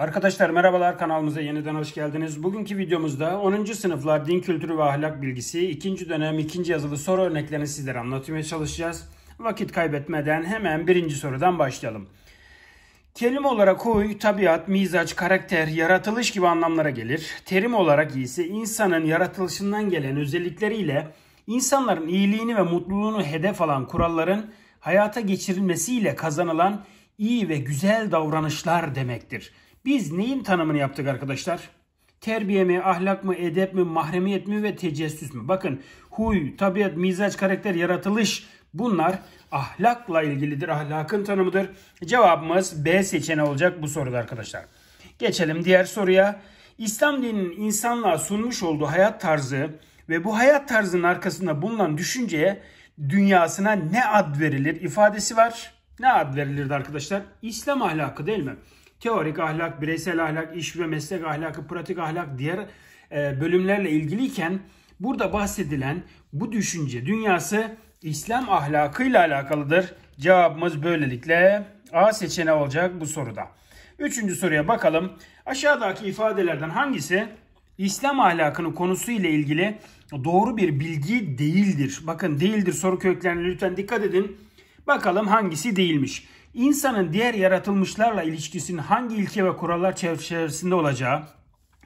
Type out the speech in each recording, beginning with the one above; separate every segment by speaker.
Speaker 1: Arkadaşlar merhabalar kanalımıza yeniden hoş geldiniz. Bugünkü videomuzda 10. sınıflar din kültürü ve ahlak bilgisi 2. dönem 2. yazılı soru örneklerini sizlere anlatmaya çalışacağız. Vakit kaybetmeden hemen birinci sorudan başlayalım. Kelime olarak huy, tabiat, mizaç, karakter, yaratılış gibi anlamlara gelir. Terim olarak ise insanın yaratılışından gelen özellikleriyle insanların iyiliğini ve mutluluğunu hedef alan kuralların hayata geçirilmesiyle kazanılan iyi ve güzel davranışlar demektir.'' Biz neyin tanımını yaptık arkadaşlar? Terbiye mi, ahlak mı, edep mi, mahremiyet mi ve tecessüs mü? Bakın huy, tabiat, mizaç, karakter, yaratılış bunlar ahlakla ilgilidir. Ahlakın tanımıdır. Cevabımız B seçeneği olacak bu soruda arkadaşlar. Geçelim diğer soruya. İslam dininin insanlığa sunmuş olduğu hayat tarzı ve bu hayat tarzının arkasında bulunan düşünceye dünyasına ne ad verilir ifadesi var. Ne ad verilirdi arkadaşlar? İslam ahlakı değil mi? Teorik ahlak, bireysel ahlak, iş ve meslek ahlakı, pratik ahlak diğer e, bölümlerle ilgiliyken burada bahsedilen bu düşünce dünyası İslam ahlakıyla alakalıdır. Cevabımız böylelikle A seçeneği olacak bu soruda. Üçüncü soruya bakalım. Aşağıdaki ifadelerden hangisi İslam ahlakının konusu ile ilgili doğru bir bilgi değildir? Bakın değildir soru köklerine lütfen dikkat edin. Bakalım hangisi değilmiş insanın diğer yaratılmışlarla ilişkisinin hangi ilke ve kurallar çerçevesinde olacağı,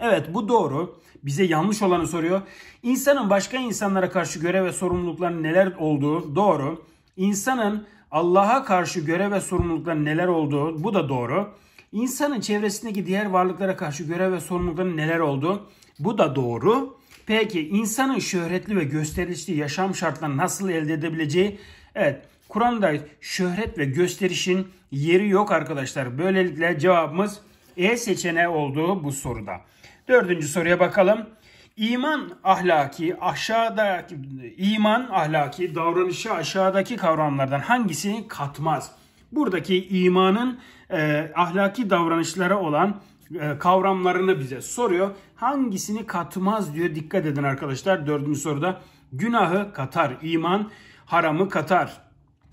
Speaker 1: Evet bu doğru. Bize yanlış olanı soruyor. İnsanın başka insanlara karşı görev ve sorumlulukların neler olduğu doğru. İnsanın Allah'a karşı görev ve sorumlulukların neler olduğu bu da doğru. İnsanın çevresindeki diğer varlıklara karşı görev ve sorumlulukların neler olduğu bu da doğru. Peki insanın şöhretli ve gösterişli yaşam şartlarını nasıl elde edebileceği? Evet Kur'an'da şöhret ve gösterişin yeri yok arkadaşlar. Böylelikle cevabımız E seçeneği oldu bu soruda. Dördüncü soruya bakalım. İman ahlaki aşağıdaki iman ahlaki davranışı aşağıdaki kavramlardan hangisini katmaz? Buradaki imanın e, ahlaki davranışlara olan e, kavramlarını bize soruyor. Hangisini katmaz diyor. Dikkat edin arkadaşlar. Dördüncü soruda günahı katar, iman haramı katar,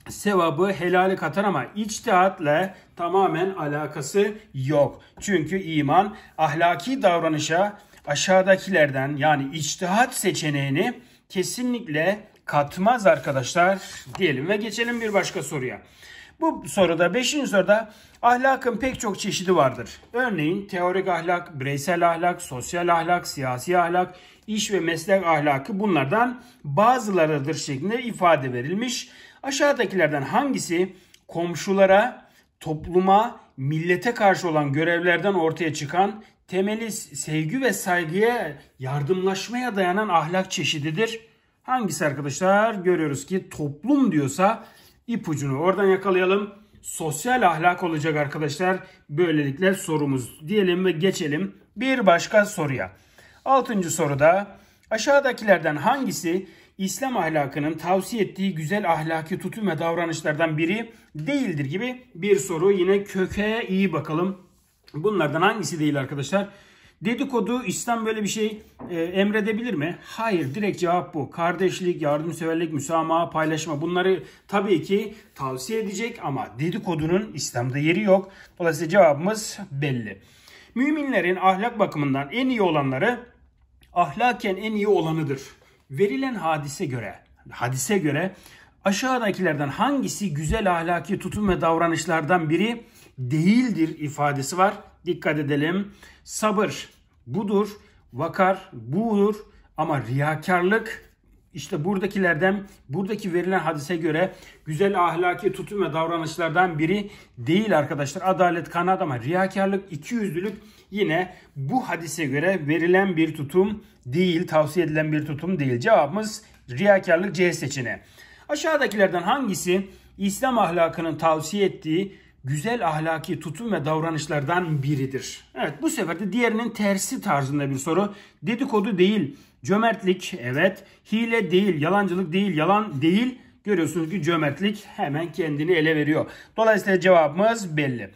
Speaker 1: sevabı helali katar ama içtihatla tamamen alakası yok. Çünkü iman ahlaki davranışa aşağıdakilerden yani içtihat seçeneğini kesinlikle katmaz arkadaşlar diyelim ve geçelim bir başka soruya. Bu soruda 5. soruda ahlakın pek çok çeşidi vardır. Örneğin teorik ahlak, bireysel ahlak, sosyal ahlak, siyasi ahlak, iş ve meslek ahlakı bunlardan bazılarıdır şeklinde ifade verilmiş. Aşağıdakilerden hangisi komşulara, topluma, millete karşı olan görevlerden ortaya çıkan temeli sevgi ve saygıya, yardımlaşmaya dayanan ahlak çeşididir? Hangisi arkadaşlar? Görüyoruz ki toplum diyorsa ipucunu oradan yakalayalım. Sosyal ahlak olacak arkadaşlar. Böylelikle sorumuz diyelim ve geçelim bir başka soruya. Altıncı soruda aşağıdakilerden hangisi İslam ahlakının tavsiye ettiği güzel ahlaki tutum ve davranışlardan biri değildir gibi bir soru. Yine köke iyi bakalım. Bunlardan hangisi değil arkadaşlar? Dedikodu İslam böyle bir şey e, emredebilir mi? Hayır direkt cevap bu. Kardeşlik, yardımseverlik, müsamaha, paylaşma bunları tabii ki tavsiye edecek ama dedikodunun İslam'da yeri yok. Dolayısıyla cevabımız belli. Müminlerin ahlak bakımından en iyi olanları ahlaken en iyi olanıdır. Verilen hadise göre, hadise göre aşağıdakilerden hangisi güzel ahlaki tutum ve davranışlardan biri değildir ifadesi var. Dikkat edelim. Sabır budur, vakar budur ama riyakarlık işte buradakilerden, buradaki verilen hadise göre güzel ahlaki tutum ve davranışlardan biri değil arkadaşlar. Adalet, kanaat ama riyakarlık, ikiyüzlülük yine bu hadise göre verilen bir tutum değil, tavsiye edilen bir tutum değil. Cevabımız riyakarlık C seçeneği. Aşağıdakilerden hangisi İslam ahlakının tavsiye ettiği güzel ahlaki tutum ve davranışlardan biridir. Evet bu sefer de diğerinin tersi tarzında bir soru. Dedikodu değil, cömertlik evet, hile değil, yalancılık değil, yalan değil. Görüyorsunuz ki cömertlik hemen kendini ele veriyor. Dolayısıyla cevabımız belli.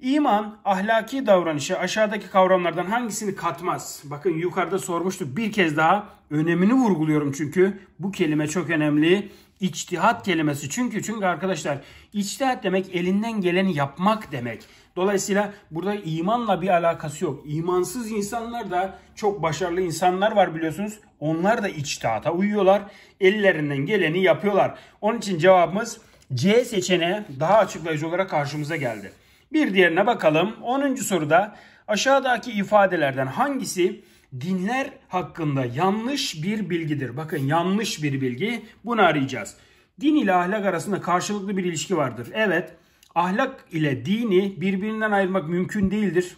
Speaker 1: İman ahlaki davranışı aşağıdaki kavramlardan hangisini katmaz? Bakın yukarıda sormuştuk bir kez daha önemini vurguluyorum çünkü bu kelime çok önemli. İçtihat kelimesi çünkü çünkü arkadaşlar içtihat demek elinden geleni yapmak demek. Dolayısıyla burada imanla bir alakası yok. İmansız insanlar da çok başarılı insanlar var biliyorsunuz. Onlar da içtihata uyuyorlar. Ellerinden geleni yapıyorlar. Onun için cevabımız C seçeneği daha açıklayıcı olarak karşımıza geldi. Bir diğerine bakalım. 10. soruda aşağıdaki ifadelerden hangisi dinler hakkında yanlış bir bilgidir. Bakın yanlış bir bilgi. Bunu arayacağız. Din ile ahlak arasında karşılıklı bir ilişki vardır. Evet, ahlak ile dini birbirinden ayırmak mümkün değildir.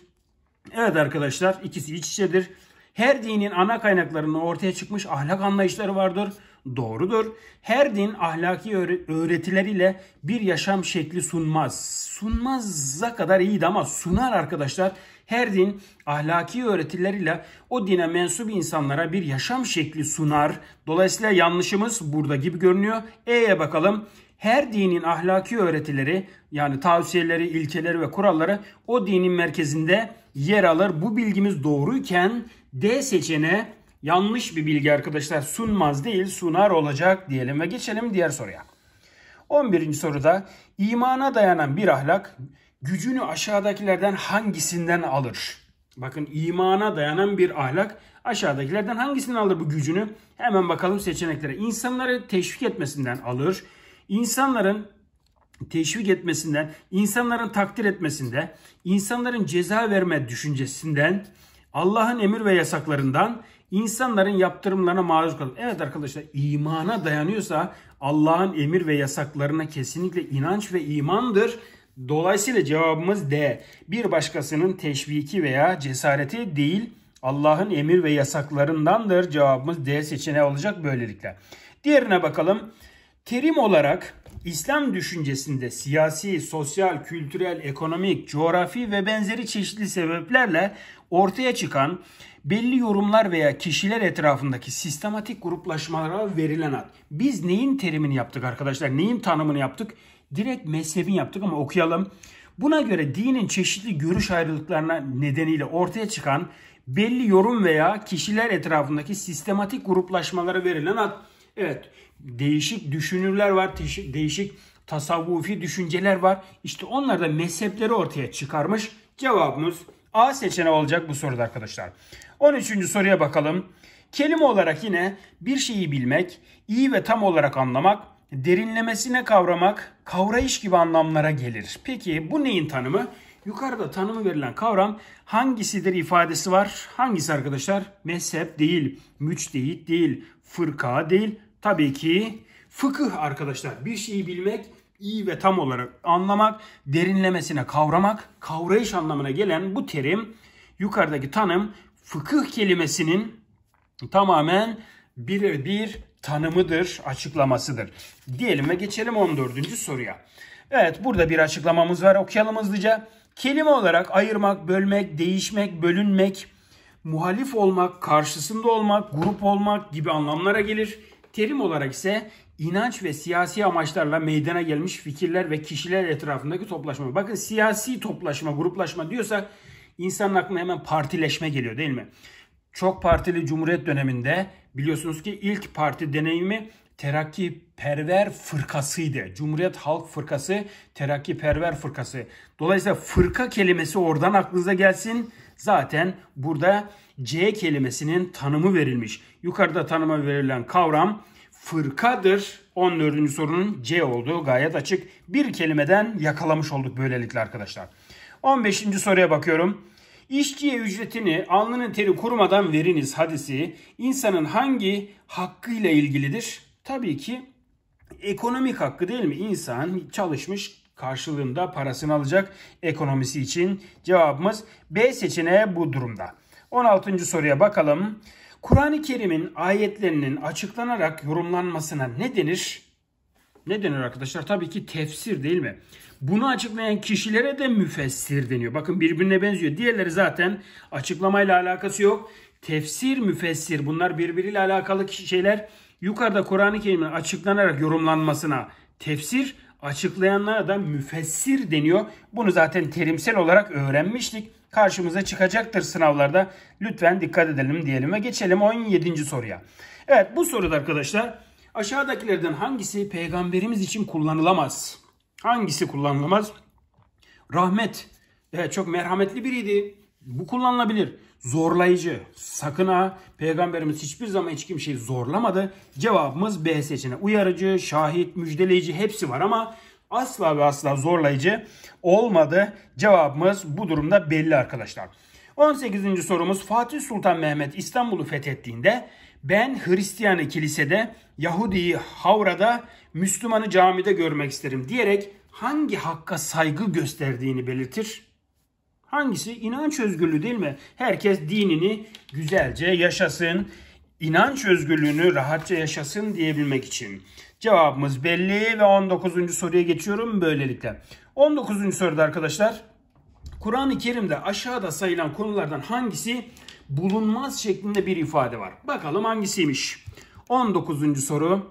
Speaker 1: Evet arkadaşlar, ikisi iç içedir. Her dinin ana kaynaklarında ortaya çıkmış ahlak anlayışları vardır doğrudur. Her din ahlaki öğretileriyle bir yaşam şekli sunmaz. Sunmazza kadar iyiydi ama sunar arkadaşlar. Her din ahlaki öğretileriyle o dine mensup insanlara bir yaşam şekli sunar. Dolayısıyla yanlışımız burada gibi görünüyor. E'ye bakalım. Her dinin ahlaki öğretileri yani tavsiyeleri, ilkeleri ve kuralları o dinin merkezinde yer alır. Bu bilgimiz doğruyken D seçeneği Yanlış bir bilgi arkadaşlar. Sunmaz değil sunar olacak diyelim ve geçelim diğer soruya. 11. soruda imana dayanan bir ahlak gücünü aşağıdakilerden hangisinden alır? Bakın imana dayanan bir ahlak aşağıdakilerden hangisinden alır bu gücünü? Hemen bakalım seçeneklere. İnsanları teşvik etmesinden alır. İnsanların teşvik etmesinden, insanların takdir etmesinde, insanların ceza verme düşüncesinden, Allah'ın emir ve yasaklarından, İnsanların yaptırımlarına maruz kalın. Evet arkadaşlar imana dayanıyorsa Allah'ın emir ve yasaklarına kesinlikle inanç ve imandır. Dolayısıyla cevabımız D. Bir başkasının teşviki veya cesareti değil Allah'ın emir ve yasaklarındandır. Cevabımız D seçeneği olacak böylelikle. Diğerine bakalım. Terim olarak İslam düşüncesinde siyasi, sosyal, kültürel, ekonomik, coğrafi ve benzeri çeşitli sebeplerle ortaya çıkan belli yorumlar veya kişiler etrafındaki sistematik gruplaşmalara verilen ad. Biz neyin terimini yaptık arkadaşlar? Neyin tanımını yaptık? Direkt mezhebin yaptık ama okuyalım. Buna göre dinin çeşitli görüş ayrılıklarına nedeniyle ortaya çıkan belli yorum veya kişiler etrafındaki sistematik gruplaşmalara verilen ad. Evet, değişik düşünürler var, değişik tasavvufi düşünceler var. İşte onlar da mezhepleri ortaya çıkarmış. Cevabımız A seçeneği olacak bu soruda arkadaşlar. 13. soruya bakalım. Kelime olarak yine bir şeyi bilmek, iyi ve tam olarak anlamak, derinlemesine kavramak, kavrayış gibi anlamlara gelir. Peki bu neyin tanımı? Yukarıda tanımı verilen kavram hangisidir ifadesi var. Hangisi arkadaşlar? Mezhep değil, müçtehit değil, fırka değil. Tabii ki fıkıh arkadaşlar. Bir şeyi bilmek, iyi ve tam olarak anlamak, derinlemesine kavramak, kavrayış anlamına gelen bu terim yukarıdaki tanım fıkıh kelimesinin tamamen bir, bir tanımıdır, açıklamasıdır. Diyelim ve geçelim 14. soruya. Evet burada bir açıklamamız var okuyalım hızlıca. Kelime olarak ayırmak, bölmek, değişmek, bölünmek, muhalif olmak, karşısında olmak, grup olmak gibi anlamlara gelir. Terim olarak ise inanç ve siyasi amaçlarla meydana gelmiş fikirler ve kişiler etrafındaki toplaşma. Bakın siyasi toplaşma, gruplaşma diyorsa insanın aklına hemen partileşme geliyor değil mi? Çok partili Cumhuriyet döneminde biliyorsunuz ki ilk parti deneyimi Terakki Perver Fırkası'ydı. Cumhuriyet Halk Fırkası, Terakki Perver Fırkası. Dolayısıyla fırka kelimesi oradan aklınıza gelsin. Zaten burada C kelimesinin tanımı verilmiş. Yukarıda tanıma verilen kavram fırkadır. 14. sorunun C olduğu gayet açık. Bir kelimeden yakalamış olduk böylelikle arkadaşlar. 15. soruya bakıyorum. İşçiye ücretini alnının teri kurumadan veriniz hadisi insanın hangi hakkıyla ilgilidir? Tabii ki ekonomik hakkı değil mi? İnsan çalışmış karşılığında parasını alacak ekonomisi için cevabımız B seçeneği bu durumda. 16. soruya bakalım. Kur'an-ı Kerim'in ayetlerinin açıklanarak yorumlanmasına ne denir? ne denir arkadaşlar? Tabii ki tefsir değil mi? Bunu açıklayan kişilere de müfessir deniyor. Bakın birbirine benziyor. Diğerleri zaten açıklamayla alakası yok. Tefsir, müfessir bunlar birbiriyle alakalı şeyler. Yukarıda Kur'an-ı Kerim'in açıklanarak yorumlanmasına tefsir, açıklayanlara da müfessir deniyor. Bunu zaten terimsel olarak öğrenmiştik. Karşımıza çıkacaktır sınavlarda. Lütfen dikkat edelim diyelim ve geçelim 17. soruya. Evet bu soruda arkadaşlar Aşağıdakilerden hangisi peygamberimiz için kullanılamaz? Hangisi kullanılamaz? Rahmet. Evet çok merhametli biriydi. Bu kullanılabilir. Zorlayıcı. Sakın ha. Peygamberimiz hiçbir zaman hiç kimseyi zorlamadı. Cevabımız B seçeneği. Uyarıcı, şahit, müjdeleyici hepsi var ama asla ve asla zorlayıcı olmadı. Cevabımız bu durumda belli arkadaşlar. 18. sorumuz Fatih Sultan Mehmet İstanbul'u fethettiğinde ben Hristiyanı kilisede, Yahudi'yi havrada, Müslümanı camide görmek isterim diyerek hangi hakka saygı gösterdiğini belirtir. Hangisi? İnanç özgürlüğü değil mi? Herkes dinini güzelce yaşasın, inanç özgürlüğünü rahatça yaşasın diyebilmek için. Cevabımız belli ve 19. soruya geçiyorum böylelikle. 19. soruda arkadaşlar Kur'an-ı Kerim'de aşağıda sayılan konulardan hangisi bulunmaz şeklinde bir ifade var. Bakalım hangisiymiş? 19. soru.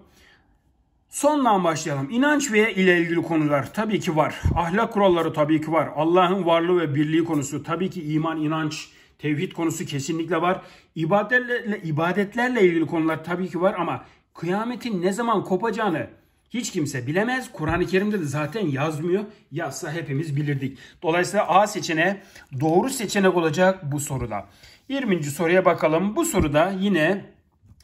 Speaker 1: Sondan başlayalım. İnanç ve ile ilgili konular tabii ki var. Ahlak kuralları tabii ki var. Allah'ın varlığı ve birliği konusu tabii ki iman, inanç, tevhid konusu kesinlikle var. İbadetlerle, ibadetlerle ilgili konular tabii ki var ama kıyametin ne zaman kopacağını hiç kimse bilemez. Kur'an-ı Kerim'de de zaten yazmıyor. Yazsa hepimiz bilirdik. Dolayısıyla A seçeneği doğru seçenek olacak bu soruda. 20. soruya bakalım. Bu soruda yine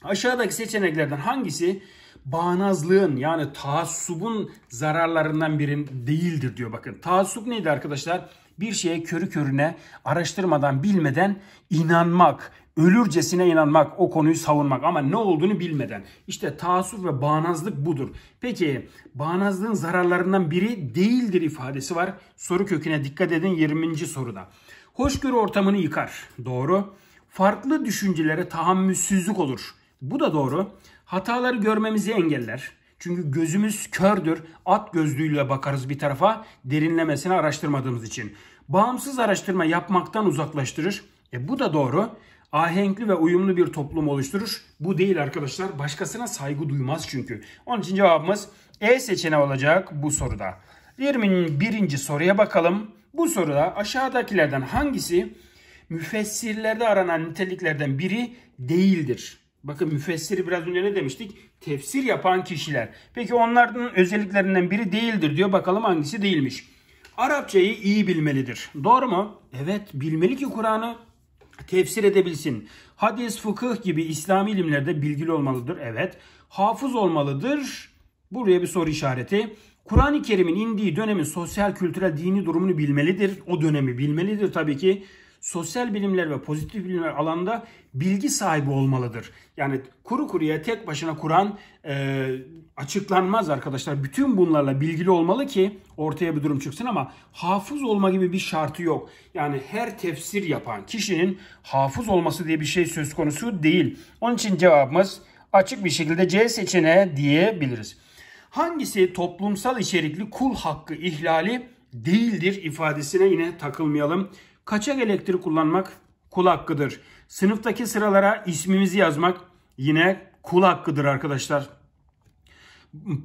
Speaker 1: aşağıdaki seçeneklerden hangisi bağnazlığın yani taassubun zararlarından birin değildir diyor bakın. Taassup neydi arkadaşlar? bir şeye körü körüne araştırmadan bilmeden inanmak, ölürcesine inanmak, o konuyu savunmak ama ne olduğunu bilmeden. İşte taassup ve bağnazlık budur. Peki bağnazlığın zararlarından biri değildir ifadesi var. Soru köküne dikkat edin 20. soruda. Hoşgörü ortamını yıkar. Doğru. Farklı düşüncelere tahammülsüzlük olur. Bu da doğru. Hataları görmemizi engeller çünkü gözümüz kördür. At gözlüğüyle bakarız bir tarafa derinlemesine araştırmadığımız için. Bağımsız araştırma yapmaktan uzaklaştırır. E bu da doğru. Ahenkli ve uyumlu bir toplum oluşturur. Bu değil arkadaşlar. Başkasına saygı duymaz çünkü. Onun için cevabımız E seçeneği olacak bu soruda. 21. soruya bakalım. Bu soruda aşağıdakilerden hangisi müfessirlerde aranan niteliklerden biri değildir? Bakın müfessiri biraz önce ne demiştik? Tefsir yapan kişiler. Peki onların özelliklerinden biri değildir diyor. Bakalım hangisi değilmiş. Arapçayı iyi bilmelidir. Doğru mu? Evet bilmeli ki Kur'an'ı tefsir edebilsin. Hadis, fıkıh gibi İslami ilimlerde bilgili olmalıdır. Evet. Hafız olmalıdır. Buraya bir soru işareti. Kur'an-ı Kerim'in indiği dönemin sosyal, kültürel, dini durumunu bilmelidir. O dönemi bilmelidir tabii ki sosyal bilimler ve pozitif bilimler alanda bilgi sahibi olmalıdır. Yani kuru kuruya tek başına Kur'an e, açıklanmaz arkadaşlar. Bütün bunlarla bilgili olmalı ki ortaya bir durum çıksın ama hafız olma gibi bir şartı yok. Yani her tefsir yapan kişinin hafız olması diye bir şey söz konusu değil. Onun için cevabımız açık bir şekilde C seçeneği diyebiliriz. Hangisi toplumsal içerikli kul hakkı ihlali değildir ifadesine yine takılmayalım. Kaçak elektrik kullanmak kul hakkıdır. Sınıftaki sıralara ismimizi yazmak yine kul hakkıdır arkadaşlar.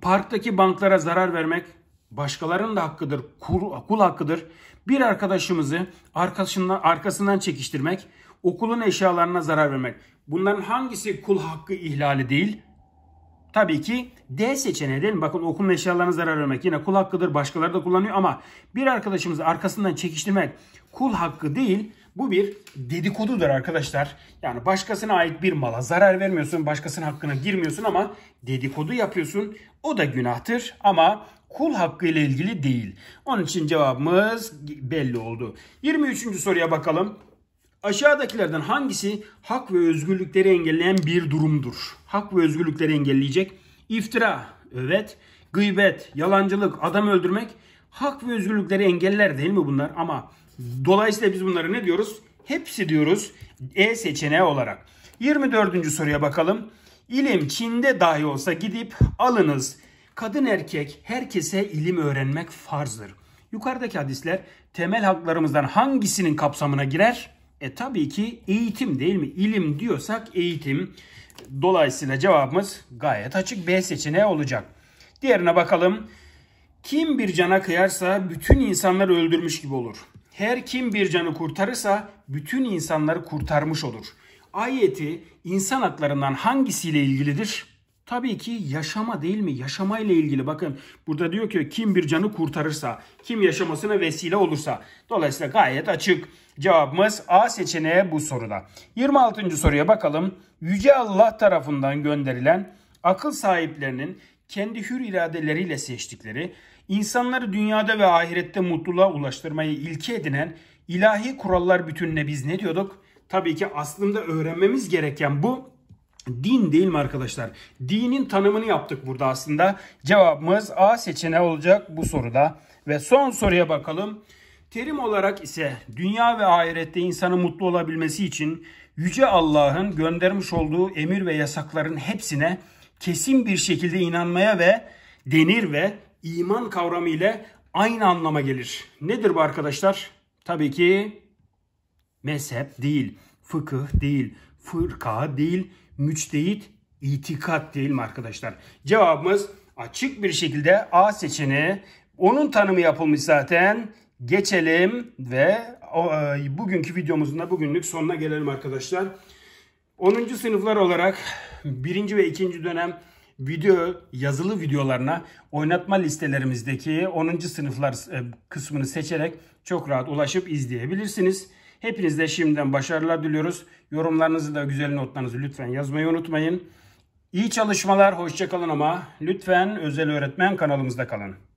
Speaker 1: Parktaki banklara zarar vermek başkalarının da hakkıdır, kul, kul hakkıdır. Bir arkadaşımızı arkasından, arkasından çekiştirmek, okulun eşyalarına zarar vermek. Bunların hangisi kul hakkı ihlali değil? Tabii ki D seçeneği değil mi? Bakın okulun eşyalarına zarar vermek yine kul hakkıdır. Başkaları da kullanıyor ama bir arkadaşımızı arkasından çekiştirmek kul hakkı değil. Bu bir dedikodudur arkadaşlar. Yani başkasına ait bir mala zarar vermiyorsun. Başkasının hakkına girmiyorsun ama dedikodu yapıyorsun. O da günahtır ama kul hakkı ile ilgili değil. Onun için cevabımız belli oldu. 23. soruya bakalım. Aşağıdakilerden hangisi hak ve özgürlükleri engelleyen bir durumdur? Hak ve özgürlükleri engelleyecek iftira, evet, gıybet, yalancılık, adam öldürmek hak ve özgürlükleri engeller değil mi bunlar? Ama dolayısıyla biz bunları ne diyoruz? Hepsi diyoruz E seçeneği olarak. 24. soruya bakalım. İlim Çin'de dahi olsa gidip alınız. Kadın erkek herkese ilim öğrenmek farzdır. Yukarıdaki hadisler temel haklarımızdan hangisinin kapsamına girer? E tabii ki eğitim değil mi? İlim diyorsak eğitim. Dolayısıyla cevabımız gayet açık B seçeneği olacak. Diğerine bakalım. Kim bir cana kıyarsa bütün insanları öldürmüş gibi olur. Her kim bir canı kurtarırsa bütün insanları kurtarmış olur. Ayeti insan haklarından hangisiyle ilgilidir? Tabii ki yaşama değil mi? Yaşamayla ilgili bakın burada diyor ki kim bir canı kurtarırsa, kim yaşamasına vesile olursa. Dolayısıyla gayet açık. Cevabımız A seçeneği bu soruda. 26. soruya bakalım. Yüce Allah tarafından gönderilen akıl sahiplerinin kendi hür iradeleriyle seçtikleri, insanları dünyada ve ahirette mutluluğa ulaştırmayı ilke edinen ilahi kurallar bütününe biz ne diyorduk? Tabii ki aslında öğrenmemiz gereken bu Din değil mi arkadaşlar? Dinin tanımını yaptık burada aslında. Cevabımız A seçeneği olacak bu soruda. Ve son soruya bakalım. Terim olarak ise dünya ve ahirette insanın mutlu olabilmesi için Yüce Allah'ın göndermiş olduğu emir ve yasakların hepsine kesin bir şekilde inanmaya ve denir ve iman kavramı ile aynı anlama gelir. Nedir bu arkadaşlar? Tabii ki mezhep değil, fıkıh değil, fırka değil, müçtehit itikat değil arkadaşlar? Cevabımız açık bir şekilde A seçeneği. Onun tanımı yapılmış zaten. Geçelim ve e, bugünkü videomuzun da bugünlük sonuna gelelim arkadaşlar. 10. sınıflar olarak 1. ve 2. dönem video yazılı videolarına oynatma listelerimizdeki 10. sınıflar e, kısmını seçerek çok rahat ulaşıp izleyebilirsiniz. Hepinize şimdiden başarılar diliyoruz. Yorumlarınızı da güzel notlarınızı lütfen yazmayı unutmayın. İyi çalışmalar, hoşçakalın ama lütfen özel öğretmen kanalımızda kalın.